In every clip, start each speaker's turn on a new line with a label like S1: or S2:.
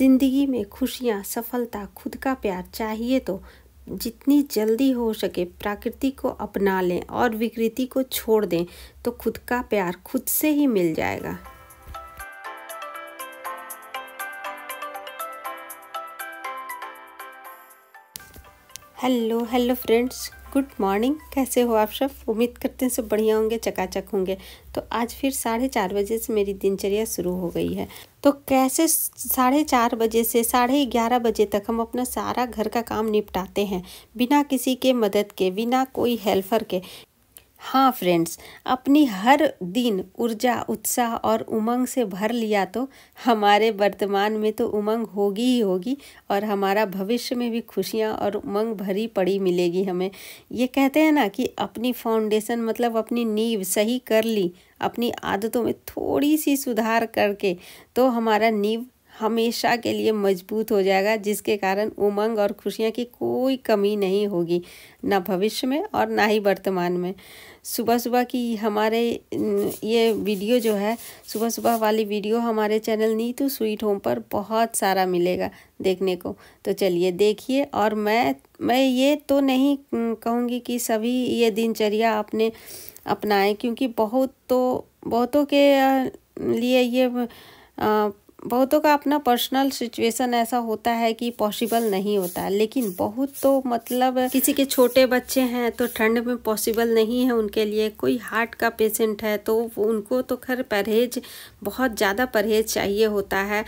S1: ज़िंदगी में खुशियाँ सफलता खुद का प्यार चाहिए तो जितनी जल्दी हो सके प्रकृति को अपना लें और विकृति को छोड़ दें तो खुद का प्यार खुद से ही मिल जाएगा hello hello friends good morning कैसे हो आप सब उम्मीद करते हैं सब बढ़िया होंगे चकाचक होंगे तो आज फिर साढ़े चार बजे से मेरी दिनचर्या शुरू हो गई है तो कैसे साढ़े चार बजे से साढ़े ग्यारह बजे तक हम अपना सारा घर का काम निपटाते हैं बिना किसी के मदद के बिना कोई हेल्पर के हाँ फ्रेंड्स अपनी हर दिन ऊर्जा उत्साह और उमंग से भर लिया तो हमारे वर्तमान में तो उमंग होगी ही होगी और हमारा भविष्य में भी खुशियाँ और उमंग भरी पड़ी मिलेगी हमें ये कहते हैं ना कि अपनी फाउंडेशन मतलब अपनी नींव सही कर ली अपनी आदतों में थोड़ी सी सुधार करके तो हमारा नींव हमेशा के लिए मजबूत हो जाएगा जिसके कारण उमंग और खुशियाँ की कोई कमी नहीं होगी ना भविष्य में और ना ही वर्तमान में सुबह सुबह की हमारे ये वीडियो जो है सुबह सुबह वाली वीडियो हमारे चैनल नीतू स्वीट होम पर बहुत सारा मिलेगा देखने को तो चलिए देखिए और मैं मैं ये तो नहीं कहूँगी कि सभी ये दिनचर्या आपने अपनाएं क्योंकि बहुत तो बहुतों के लिए ये आ, बहुतों का अपना पर्सनल सिचुएशन ऐसा होता है कि पॉसिबल नहीं होता लेकिन बहुत तो मतलब किसी के छोटे बच्चे हैं तो ठंड में पॉसिबल नहीं है उनके लिए कोई हार्ट का पेशेंट है तो उनको तो खैर परहेज बहुत ज़्यादा परहेज चाहिए होता है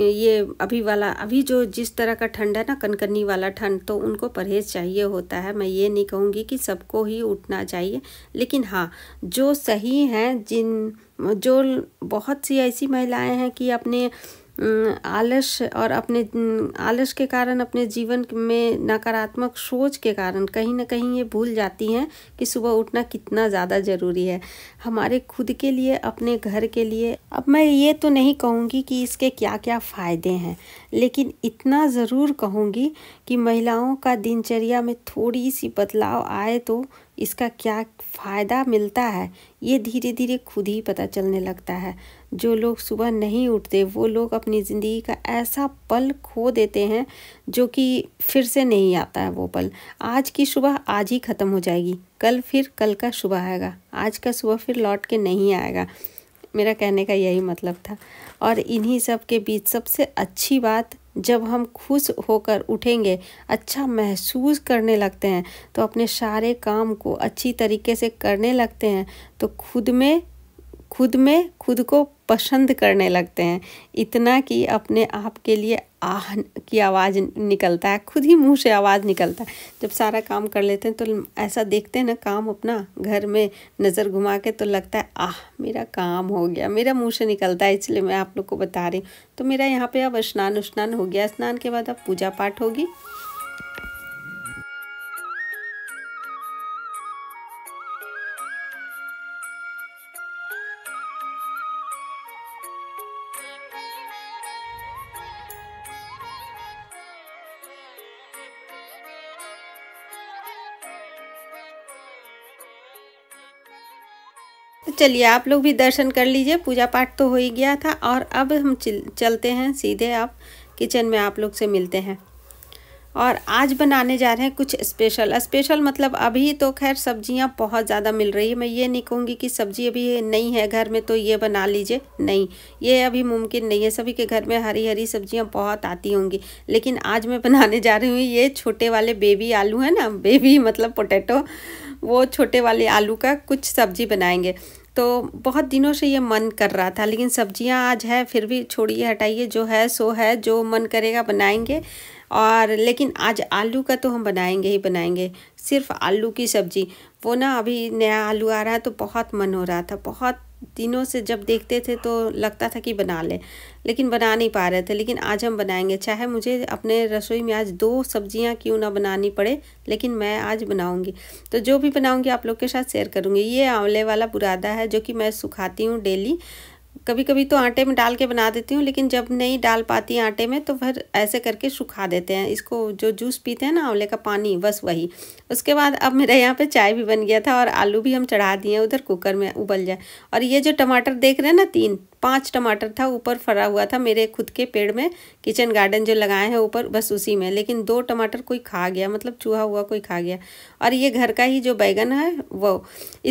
S1: ये अभी वाला अभी जो जिस तरह का ठंड है ना कनकनी वाला ठंड तो उनको परहेज चाहिए होता है मैं ये नहीं कहूँगी कि सबको ही उठना चाहिए लेकिन हाँ जो सही हैं जिन जो बहुत सी ऐसी महिलाएं हैं कि अपने आलस और अपने आलस के कारण अपने जीवन में नकारात्मक सोच के कारण कहीं ना कहीं ये भूल जाती हैं कि सुबह उठना कितना ज़्यादा ज़रूरी है हमारे खुद के लिए अपने घर के लिए अब मैं ये तो नहीं कहूँगी कि इसके क्या क्या फ़ायदे हैं लेकिन इतना ज़रूर कहूँगी कि महिलाओं का दिनचर्या में थोड़ी सी बदलाव आए तो इसका क्या फ़ायदा मिलता है ये धीरे धीरे खुद ही पता चलने लगता है जो लोग सुबह नहीं उठते वो लोग अपनी ज़िंदगी का ऐसा पल खो देते हैं जो कि फिर से नहीं आता है वो पल आज की सुबह आज ही ख़त्म हो जाएगी कल फिर कल का सुबह आएगा आज का सुबह फिर लौट के नहीं आएगा मेरा कहने का यही मतलब था और इन्हीं सब के बीच सबसे अच्छी बात जब हम खुश होकर उठेंगे अच्छा महसूस करने लगते हैं तो अपने सारे काम को अच्छी तरीके से करने लगते हैं तो खुद में खुद में खुद को पसंद करने लगते हैं इतना कि अपने आप के लिए आह की आवाज़ निकलता है खुद ही मुंह से आवाज़ निकलता है जब सारा काम कर लेते हैं तो ऐसा देखते हैं ना काम अपना घर में नज़र घुमा के तो लगता है आह मेरा काम हो गया मेरा मुंह से निकलता है इसलिए मैं आप लोग को बता रही हूँ तो मेरा यहाँ पे अब स्नान उस्नान हो गया स्नान के बाद अब पूजा पाठ होगी तो चलिए आप लोग भी दर्शन कर लीजिए पूजा पाठ तो हो ही गया था और अब हम चलते हैं सीधे आप किचन में आप लोग से मिलते हैं और आज बनाने जा रहे हैं कुछ स्पेशल स्पेशल मतलब अभी तो खैर सब्जियां बहुत ज़्यादा मिल रही है मैं ये नहीं कहूँगी कि सब्जी अभी नहीं है घर में तो ये बना लीजिए नहीं ये अभी मुमकिन नहीं है सभी के घर में हरी हरी सब्जियां बहुत आती होंगी लेकिन आज मैं बनाने जा रही हूँ ये छोटे वाले बेबी आलू है ना बेबी मतलब पोटैटो वो छोटे वाले आलू का कुछ सब्जी बनाएंगे तो बहुत दिनों से ये मन कर रहा था लेकिन सब्जियां आज है फिर भी छोड़िए हटाइए जो है सो है जो मन करेगा बनाएंगे और लेकिन आज आलू का तो हम बनाएंगे ही बनाएंगे सिर्फ आलू की सब्ज़ी वो ना अभी नया आलू आ रहा है तो बहुत मन हो रहा था बहुत तीनों से जब देखते थे तो लगता था कि बना लें लेकिन बना नहीं पा रहे थे लेकिन आज हम बनाएंगे चाहे मुझे अपने रसोई में आज दो सब्जियां क्यों ना बनानी पड़े लेकिन मैं आज बनाऊंगी तो जो भी बनाऊंगी आप लोग के साथ शेयर करूंगी ये आंवले वाला बुरादा है जो कि मैं सुखाती हूँ डेली कभी कभी तो आटे में डाल के बना देती हूँ लेकिन जब नहीं डाल पाती आटे में तो फिर ऐसे करके सुखा देते हैं इसको जो जूस पीते हैं ना आंवले का पानी बस वही उसके बाद अब मेरे यहाँ पे चाय भी बन गया था और आलू भी हम चढ़ा दिए उधर कुकर में उबल जाए और ये जो टमाटर देख रहे हैं ना तीन पाँच टमाटर था ऊपर फरा हुआ था मेरे खुद के पेड़ में किचन गार्डन जो लगाए हैं ऊपर बस उसी में लेकिन दो टमाटर कोई खा गया मतलब चूहा हुआ कोई खा गया और ये घर का ही जो बैगन है वो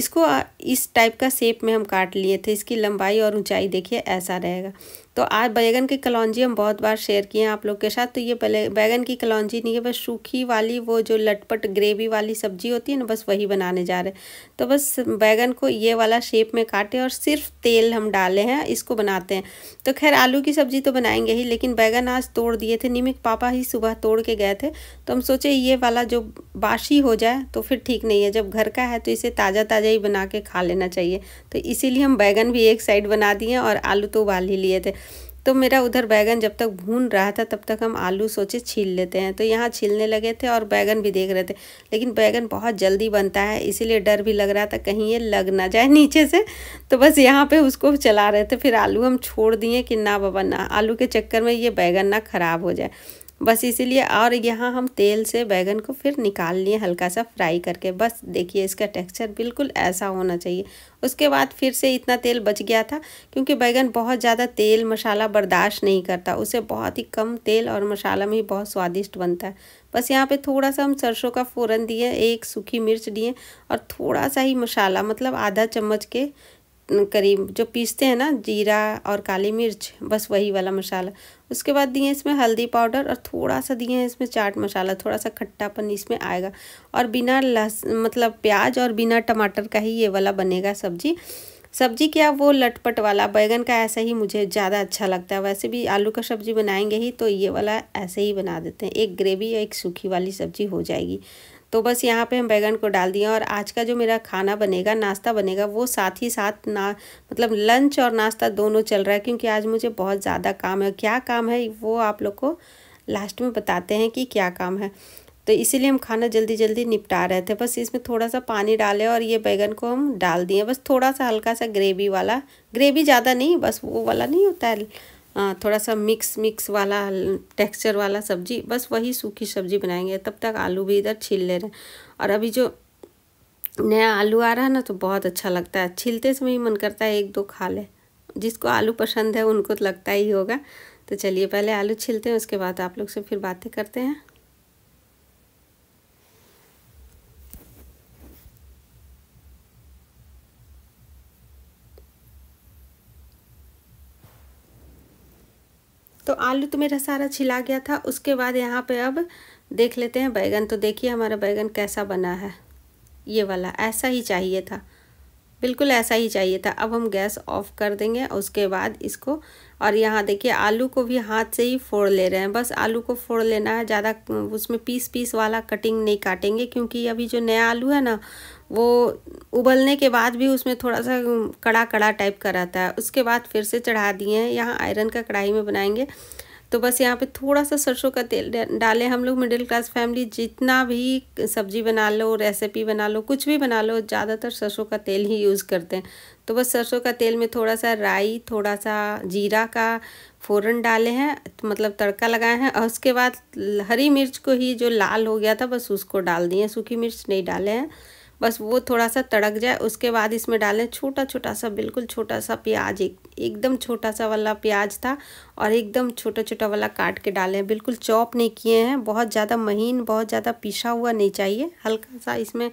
S1: इसको इस टाइप का शेप में हम काट लिए थे इसकी लंबाई और ऊंचाई देखिए ऐसा रहेगा तो आज बैगन की कलौजी हम बहुत बार शेयर किए हैं आप लोग के साथ तो ये पहले बैगन की कलौजी नहीं है बस सूखी वाली वो जो लटपट ग्रेवी वाली सब्जी होती है ना बस वही बनाने जा रहे हैं तो बस बैगन को ये वाला शेप में काटे और सिर्फ तेल हम डाले हैं इसको बनाते हैं तो खैर आलू की सब्जी तो बनाएंगे ही लेकिन बैगन आज तोड़ दिए थे निमिक पापा ही सुबह तोड़ के गए थे तो हम सोचे ये वाला जो बासी हो जाए तो फिर ठीक नहीं है जब घर का है तो इसे ताज़ा ताज़ा ही बना के खा लेना चाहिए तो इसीलिए हम बैगन भी एक साइड बना दिए और आलू तो उबाल ही लिए थे तो मेरा उधर बैगन जब तक भून रहा था तब तक हम आलू सोचे छील लेते हैं तो यहाँ छीलने लगे थे और बैगन भी देख रहे थे लेकिन बैगन बहुत जल्दी बनता है इसीलिए डर भी लग रहा था कहीं ये लग ना जाए नीचे से तो बस यहाँ पे उसको चला रहे थे फिर आलू हम छोड़ दिए कि ना बाबा ना आलू के चक्कर में ये बैगन ना ख़राब हो जाए बस इसीलिए और यहाँ हम तेल से बैगन को फिर निकाल लिए हल्का सा फ्राई करके बस देखिए इसका टेक्सचर बिल्कुल ऐसा होना चाहिए उसके बाद फिर से इतना तेल बच गया था क्योंकि बैगन बहुत ज़्यादा तेल मसाला बर्दाश्त नहीं करता उसे बहुत ही कम तेल और मसाला में ही बहुत स्वादिष्ट बनता है बस यहाँ पे थोड़ा सा हम सरसों का फ़ोरन दिए एक सूखी मिर्च दिए और थोड़ा सा ही मसाला मतलब आधा चम्मच के करीब जो पीसते हैं ना जीरा और काली मिर्च बस वही वाला मसाला उसके बाद दिए इसमें हल्दी पाउडर और थोड़ा सा दिए हैं इसमें चाट मसाला थोड़ा सा खट्टापन इसमें आएगा और बिना लहस मतलब प्याज और बिना टमाटर का ही ये वाला बनेगा सब्जी सब्जी क्या वो लटपट वाला बैगन का ऐसा ही मुझे ज़्यादा अच्छा लगता है वैसे भी आलू का सब्जी बनाएंगे ही तो ये वाला ऐसे ही बना देते हैं एक ग्रेवी या एक सूखी वाली सब्जी हो जाएगी तो बस यहाँ पे हम बैगन को डाल दिए और आज का जो मेरा खाना बनेगा नाश्ता बनेगा वो साथ ही साथ ना मतलब लंच और नाश्ता दोनों चल रहा है क्योंकि आज मुझे बहुत ज़्यादा काम है क्या काम है वो आप लोग को लास्ट में बताते हैं कि क्या काम है तो इसीलिए हम खाना जल्दी जल्दी निपटा रहे थे बस इसमें थोड़ा सा पानी डाले और ये बैगन को हम डाल दिए बस थोड़ा सा हल्का सा ग्रेवी वाला ग्रेवी ज़्यादा नहीं बस वो वाला नहीं होता है हाँ, थोड़ा सा मिक्स मिक्स वाला टेक्सचर वाला सब्जी बस वही सूखी सब्जी बनाएंगे तब तक आलू भी इधर छील ले रहे हैं और अभी जो नया आलू आ रहा है ना तो बहुत अच्छा लगता है छीलते समय ही मन करता है एक दो खा ले जिसको आलू पसंद है उनको तो लगता ही होगा तो चलिए पहले आलू छीलते हैं उसके बाद आप लोग से फिर बातें करते हैं तो आलू तो मेरा सारा छिला गया था उसके बाद यहाँ पे अब देख लेते हैं बैगन तो देखिए हमारा बैगन कैसा बना है ये वाला ऐसा ही चाहिए था बिल्कुल ऐसा ही चाहिए था अब हम गैस ऑफ कर देंगे उसके बाद इसको और यहाँ देखिए आलू को भी हाथ से ही फोड़ ले रहे हैं बस आलू को फोड़ लेना है ज़्यादा उसमें पीस पीस वाला कटिंग नहीं काटेंगे क्योंकि अभी जो नया आलू है ना वो उबलने के बाद भी उसमें थोड़ा सा कड़ा कड़ा टाइप का रहता है उसके बाद फिर से चढ़ा दिए हैं यहाँ आयरन का कढ़ाई में बनाएंगे तो बस यहाँ पे थोड़ा सा सरसों का तेल डालें हम लोग मिडिल क्लास फैमिली जितना भी सब्जी बना लो रेसिपी बना लो कुछ भी बना लो ज़्यादातर सरसों का तेल ही यूज़ करते हैं तो बस सरसों का तेल में थोड़ा सा राई थोड़ा सा जीरा का फ़ौरन डाले हैं तो मतलब तड़का लगाए हैं और उसके बाद हरी मिर्च को ही जो लाल हो गया था बस उसको डाल दिए सूखी मिर्च नहीं डाले हैं बस वो थोड़ा सा तड़क जाए उसके बाद इसमें डालें छोटा छोटा सा बिल्कुल छोटा सा प्याज एक एकदम छोटा सा वाला प्याज था और एकदम छोटा छोटा वाला काट के डालें बिल्कुल चॉप नहीं किए हैं बहुत ज़्यादा महीन बहुत ज़्यादा पिसा हुआ नहीं चाहिए हल्का सा इसमें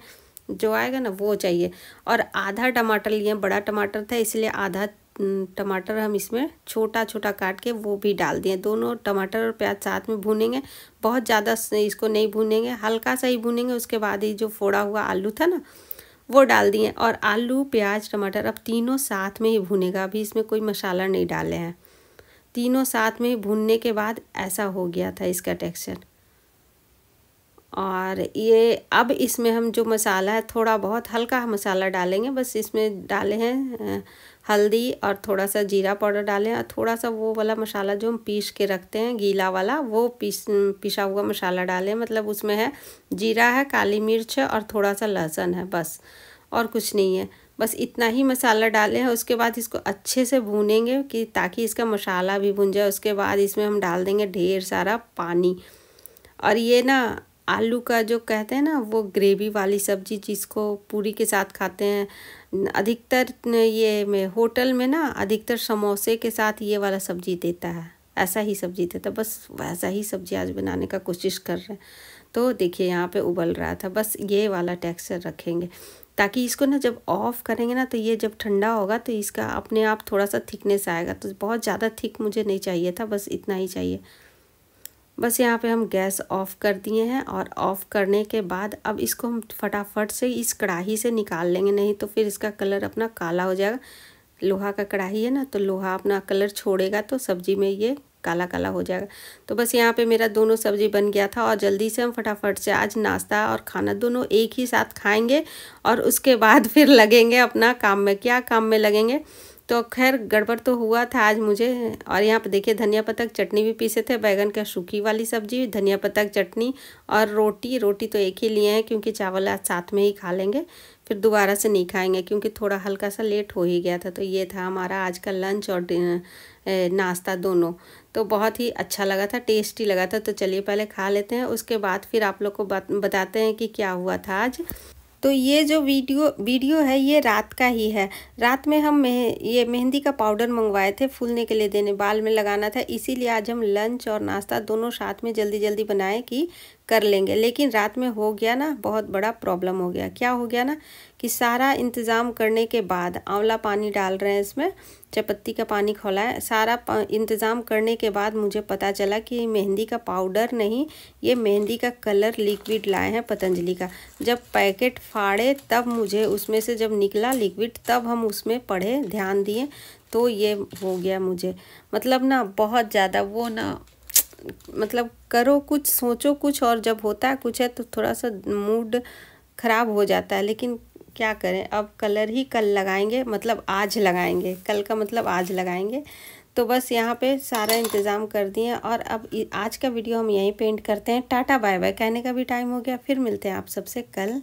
S1: जो आएगा ना वो चाहिए और आधा टमाटर लिए बड़ा टमाटर था इसलिए आधा टमाटर हम इसमें छोटा छोटा काट के वो भी डाल दिए दोनों टमाटर और प्याज साथ में भूनेंगे बहुत ज़्यादा इसको नहीं भूनेंगे हल्का सा ही भूनेंगे उसके बाद ही जो फोड़ा हुआ आलू था ना वो डाल दिए और आलू प्याज टमाटर अब तीनों साथ में ही भूनेगा अभी इसमें कोई मसाला नहीं डाले हैं तीनों साथ में भूनने के बाद ऐसा हो गया था इसका टेक्सचर और ये अब इसमें हम जो मसाला है थोड़ा बहुत हल्का मसाला डालेंगे बस इसमें डाले हैं हल्दी और थोड़ा सा जीरा पाउडर डालें और थोड़ा सा वो वाला मसाला जो हम पीस के रखते हैं गीला वाला वो पीस पिसा हुआ मसाला डालें मतलब उसमें है जीरा है काली मिर्च है और थोड़ा सा लहसुन है बस और कुछ नहीं है बस इतना ही मसाला डालें हैं उसके बाद इसको अच्छे से भूनेंगे कि ताकि इसका मसाला भी भुन जाए उसके बाद इसमें हम डाल देंगे ढेर सारा पानी और ये ना आलू का जो कहते हैं ना वो ग्रेवी वाली सब्जी जिसको पूरी के साथ खाते हैं अधिकतर ये में होटल में ना अधिकतर समोसे के साथ ये वाला सब्जी देता है ऐसा ही सब्जी देता है बस वैसा ही सब्जी आज बनाने का कोशिश कर रहे हैं तो देखिए यहाँ पे उबल रहा था बस ये वाला टेक्सचर रखेंगे ताकि इसको ना जब ऑफ़ करेंगे ना तो ये जब ठंडा होगा तो इसका अपने आप थोड़ा सा थिकनेस आएगा तो बहुत ज़्यादा थिक मुझे नहीं चाहिए था बस इतना ही चाहिए बस यहाँ पे हम गैस ऑफ़ कर दिए हैं और ऑफ़ करने के बाद अब इसको हम फटाफट से इस कढ़ाही से निकाल लेंगे नहीं तो फिर इसका कलर अपना काला हो जाएगा लोहा का कढ़ाई है ना तो लोहा अपना कलर छोड़ेगा तो सब्जी में ये काला काला हो जाएगा तो बस यहाँ पे मेरा दोनों सब्जी बन गया था और जल्दी से हम फटाफट से आज नाश्ता और खाना दोनों एक ही साथ खाएंगे और उसके बाद फिर लगेंगे अपना काम में क्या काम में लगेंगे तो खैर गड़बड़ तो हुआ था आज मुझे और यहाँ पर देखिए धनिया पत्ता की चटनी भी पीसे थे बैगन का सूखी वाली सब्जी धनिया पत्ता की चटनी और रोटी रोटी तो एक ही लिए हैं क्योंकि चावल आज साथ में ही खा लेंगे फिर दोबारा से नहीं खाएंगे क्योंकि थोड़ा हल्का सा लेट हो ही गया था तो ये था हमारा आज का लंच और नाश्ता दोनों तो बहुत ही अच्छा लगा था टेस्टी लगा था तो चलिए पहले खा लेते हैं उसके बाद फिर आप लोग को बताते हैं कि क्या हुआ था आज तो ये जो वीडियो वीडियो है ये रात का ही है रात में हम मेह ये मेहंदी का पाउडर मंगवाए थे फूलने के लिए देने बाल में लगाना था इसीलिए आज हम लंच और नाश्ता दोनों साथ में जल्दी जल्दी बनाए कि कर लेंगे लेकिन रात में हो गया ना बहुत बड़ा प्रॉब्लम हो गया क्या हो गया ना कि सारा इंतज़ाम करने के बाद आंवला पानी डाल रहे हैं इसमें चपत्ती का पानी खोला है सारा इंतज़ाम करने के बाद मुझे पता चला कि मेहंदी का पाउडर नहीं ये मेहंदी का कलर लिक्विड लाए हैं पतंजलि का जब पैकेट फाड़े तब मुझे उसमें से जब निकला लिक्विड तब हम उसमें पढ़े ध्यान दिए तो ये हो गया मुझे मतलब ना बहुत ज़्यादा वो ना मतलब करो कुछ सोचो कुछ और जब होता है कुछ है तो थोड़ा सा मूड ख़राब हो जाता है लेकिन क्या करें अब कलर ही कल लगाएंगे मतलब आज लगाएंगे कल का मतलब आज लगाएंगे तो बस यहाँ पे सारा इंतज़ाम कर दिए और अब आज का वीडियो हम यहीं पेंट करते हैं टाटा बाय बाय कहने का भी टाइम हो गया फिर मिलते हैं आप सबसे कल